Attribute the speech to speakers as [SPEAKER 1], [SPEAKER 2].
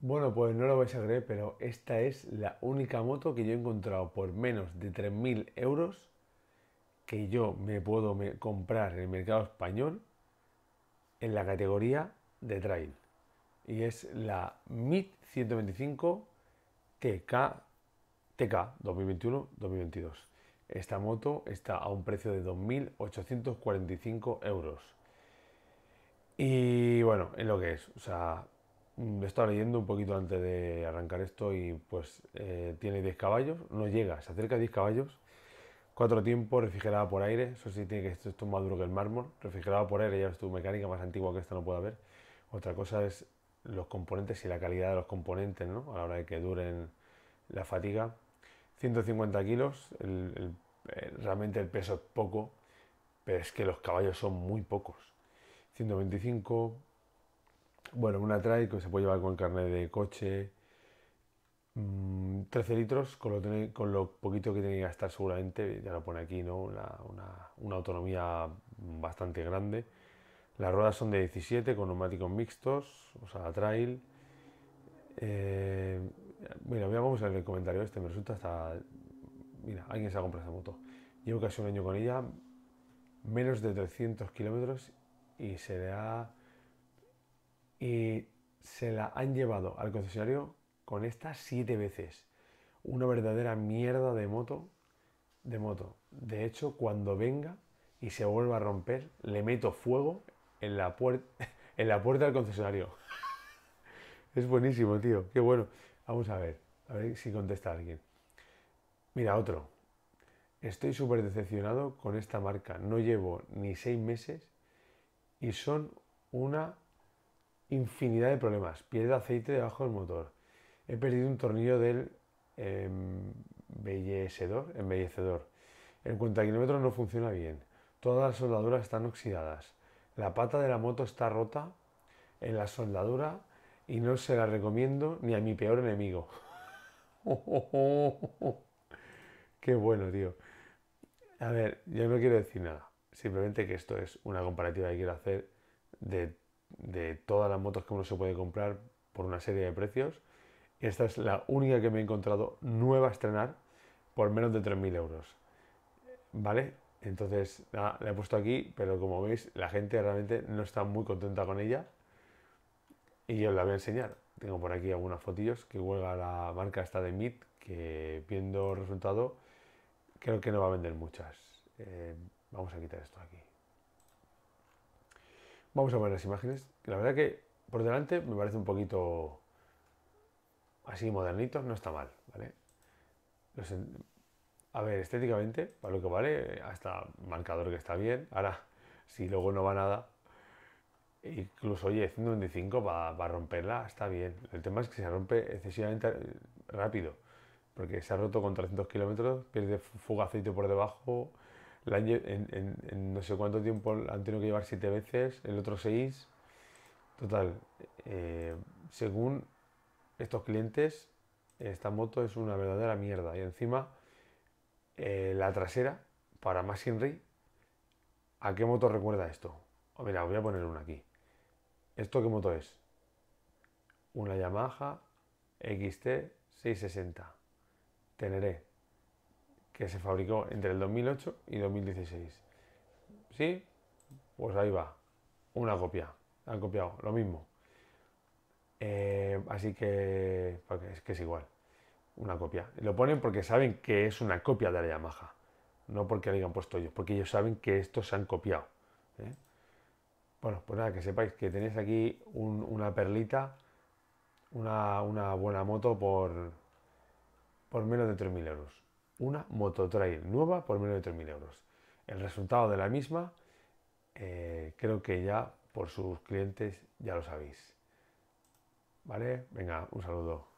[SPEAKER 1] Bueno, pues no lo vais a creer, pero esta es la única moto que yo he encontrado por menos de 3.000 euros que yo me puedo comprar en el mercado español en la categoría de trail. Y es la MIT 125 TK, TK 2021-2022. Esta moto está a un precio de 2.845 euros. Y bueno, es lo que es. O sea, Mm, he estaba leyendo un poquito antes de arrancar esto y pues eh, tiene 10 caballos, no llega, se acerca a 10 caballos, cuatro tiempos, refrigerada por aire, eso sí tiene que esto, es más duro que el mármol, refrigerada por aire, ya es tu mecánica más antigua que esta no puede haber. Otra cosa es los componentes y la calidad de los componentes, ¿no? A la hora de que duren la fatiga. 150 kilos, eh, realmente el peso es poco, pero es que los caballos son muy pocos. 125, bueno, una trail que se puede llevar con carnet de coche. 13 mm, litros con lo, con lo poquito que tiene que gastar seguramente, ya lo pone aquí, ¿no? Una, autonomía bastante grande. Las ruedas son de 17 con neumáticos mixtos, o sea, trail. Bueno, eh, mira, vamos a ver el comentario este, me resulta hasta... Mira, alguien se ha comprado esta moto. Llevo casi un año con ella, menos de 300 kilómetros y se le ha y eh, se la han llevado al concesionario con estas siete veces. Una verdadera mierda de moto, de moto. De hecho, cuando venga y se vuelva a romper, le meto fuego en la, en la puerta del concesionario. es buenísimo, tío. Qué bueno. Vamos a ver, a ver si contesta alguien. Mira, otro. Estoy súper decepcionado con esta marca. No llevo ni seis meses y son una infinidad de problemas. Pierde aceite debajo del motor. He perdido un tornillo del embellecedor, el El kilómetros no funciona bien. Todas las soldaduras están oxidadas. La pata de la moto está rota en la soldadura y no se la recomiendo ni a mi peor enemigo. Qué bueno, tío. A ver, yo no quiero decir nada. Simplemente que esto es una comparativa que quiero hacer de de todas las motos que uno se puede comprar por una serie de precios. Esta es la única que me he encontrado nueva a estrenar por menos de 3.000 euros. ¿Vale? Entonces, la he puesto aquí, pero como veis, la gente realmente no está muy contenta con ella. Y yo os la voy a enseñar. Tengo por aquí algunas fotillos que huelga la marca esta de Meet, que viendo el resultado, creo que no va a vender muchas. Eh, vamos a quitar esto aquí. Vamos a ver las imágenes. La verdad que por delante me parece un poquito así modernito, no está mal, ¿vale? a ver, estéticamente, para lo que vale, hasta marcador que está bien. Ahora, si luego no va nada, incluso, oye, 125 para, a romperla está bien. El tema es que se rompe excesivamente eh, rápido, porque se ha roto con 300 kilómetros, pierde fuga aceite por debajo, en, no sé cuánto tiempo han tenido que llevar siete veces, el otro seis. Total, eh, según estos clientes, esta moto es una verdadera mierda. Y encima, eh, la trasera, para más Henry, ¿a qué moto recuerda esto? Oh, mira, voy a poner una aquí. ¿Esto qué moto es? Una Yamaha XT 660. Teneré que se fabricó entre el 2008 y 2016. ¿Sí? Pues ahí va. Una copia. Han copiado lo mismo. Eh, así que, es que es igual. Una copia. Lo ponen porque saben que es una copia de la Yamaha. No porque la hayan puesto ellos. Porque ellos saben que estos se han copiado. ¿eh? Bueno, pues nada, que sepáis que tenéis aquí una perlita. Una, buena moto por, por menos de 3.000 euros una mototrail nueva por menos de 3.000 euros. El resultado de la misma eh, creo que ya por sus clientes ya lo sabéis. ¿Vale? Venga, un saludo.